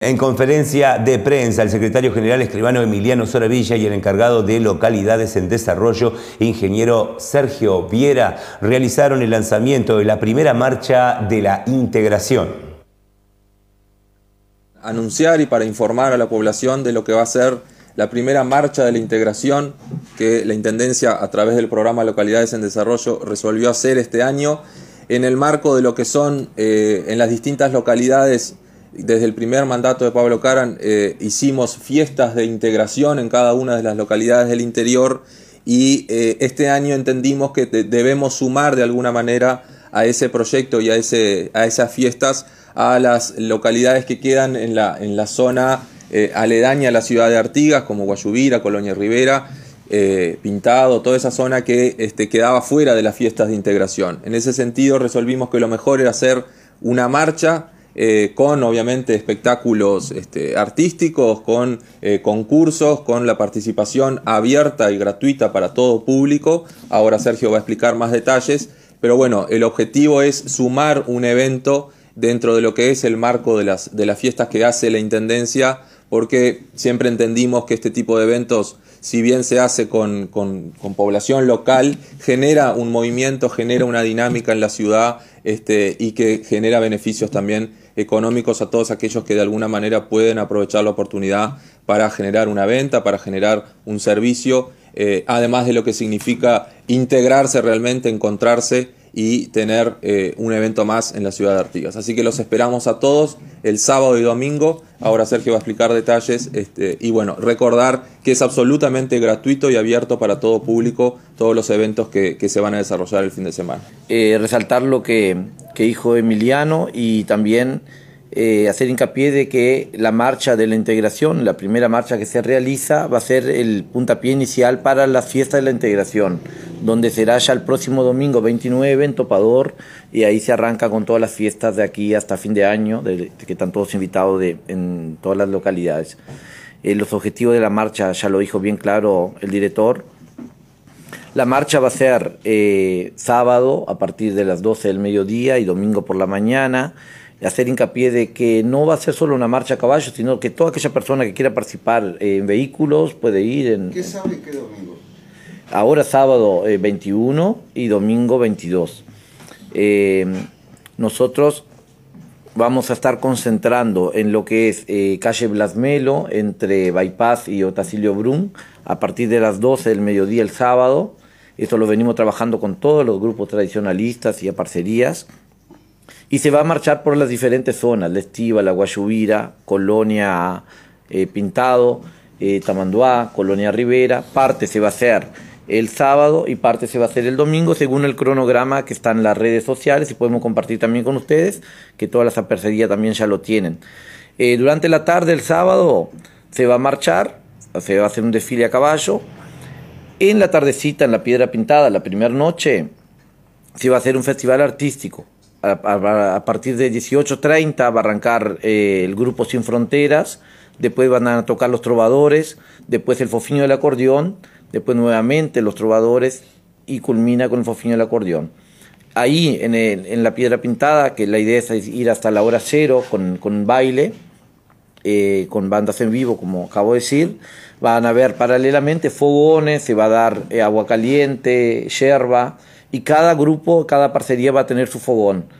En conferencia de prensa, el secretario general escribano Emiliano Soravilla y el encargado de localidades en desarrollo, ingeniero Sergio Viera, realizaron el lanzamiento de la primera marcha de la integración. Anunciar y para informar a la población de lo que va a ser la primera marcha de la integración que la Intendencia a través del programa Localidades en Desarrollo resolvió hacer este año en el marco de lo que son eh, en las distintas localidades desde el primer mandato de Pablo Caran eh, hicimos fiestas de integración en cada una de las localidades del interior y eh, este año entendimos que debemos sumar de alguna manera a ese proyecto y a, esas fiestas a las localidades que quedan en la, en la zona eh, aledaña a la ciudad de Artigas, como Guayubira, Colonia Rivera, Pintado, toda esa zona que este, quedaba fuera de las fiestas de integración. En ese sentido resolvimos que lo mejor era hacer una marcha eh, con obviamente espectáculos este, artísticos, con eh, concursos, con la participación abierta y gratuita para todo público. Ahora Sergio va a explicar más detalles, pero bueno, el objetivo es sumar un evento dentro de lo que es el marco de las, de las fiestas que hace la Intendencia, porque siempre entendimos que este tipo de eventos si bien se hace con, población local, genera un movimiento, genera una dinámica en la ciudad este, y que genera beneficios también económicos a todos aquellos que de alguna manera pueden aprovechar la oportunidad para generar una venta, para generar un servicio, eh, además de lo que significa integrarse realmente, encontrarse y tener eh, un evento más en la ciudad de Artigas. Así que los esperamos a todos el sábado y domingo. Ahora Sergio va a explicar detalles este, y bueno, recordar que es absolutamente gratuito y abierto para todo público todos los eventos que, se van a desarrollar el fin de semana. Eh, resaltar lo que, que, dijo Emiliano y también eh, hacer hincapié de que la marcha de la integración, la primera marcha que se realiza, va a ser el puntapié inicial para la fiesta de la integración donde será ya el próximo domingo 29 en Topador y ahí se arranca con todas las fiestas de aquí hasta fin de año, que están todos invitados en todas las localidades. Eh, los objetivos de la marcha, ya lo dijo bien claro el director. La marcha va a ser eh, sábado a partir de las 12 del mediodía y domingo por la mañana hacer hincapié de que no va a ser solo una marcha a caballo, sino que toda aquella persona que quiera participar eh, en vehículos puede ir en... ¿Qué sabe qué domingo? ahora sábado 21 eh, y domingo 22. Em, nosotros vamos a estar concentrando en lo que es eh, calle Blasmelo entre Bypass y Otacilio Brum a partir de las 12 del mediodía el sábado. Esto lo venimos trabajando con todos los grupos tradicionalistas y a parcerías. Y se va a marchar por las diferentes zonas, la Estiva, la Guayubira, Colonia eh, Pintado, Tamanduá, Colonia Rivera. Parte se va a hacer el sábado y parte se va a hacer el domingo, según el cronograma que está en las redes sociales y podemos compartir también con ustedes, que todas las apercerías también ya lo tienen. Eh, durante la tarde el sábado se va a marchar, se va a hacer un desfile a caballo. En la tardecita, en la piedra pintada, la primera noche, se va a hacer un festival artístico. A, partir de 18.30 va a arrancar eh, el grupo Sin Fronteras, después van a tocar los trovadores, después el fofiño del acordeón después nuevamente los trovadores y culmina con el fofín del acordeón. Ahí en, la piedra pintada, que la idea es ir hasta la hora cero con, con baile, eh, con bandas en vivo, como acabo de decir, van a haber paralelamente fogones, se va a dar eh, agua caliente, yerba, y cada grupo, cada parcería va a tener su fogón.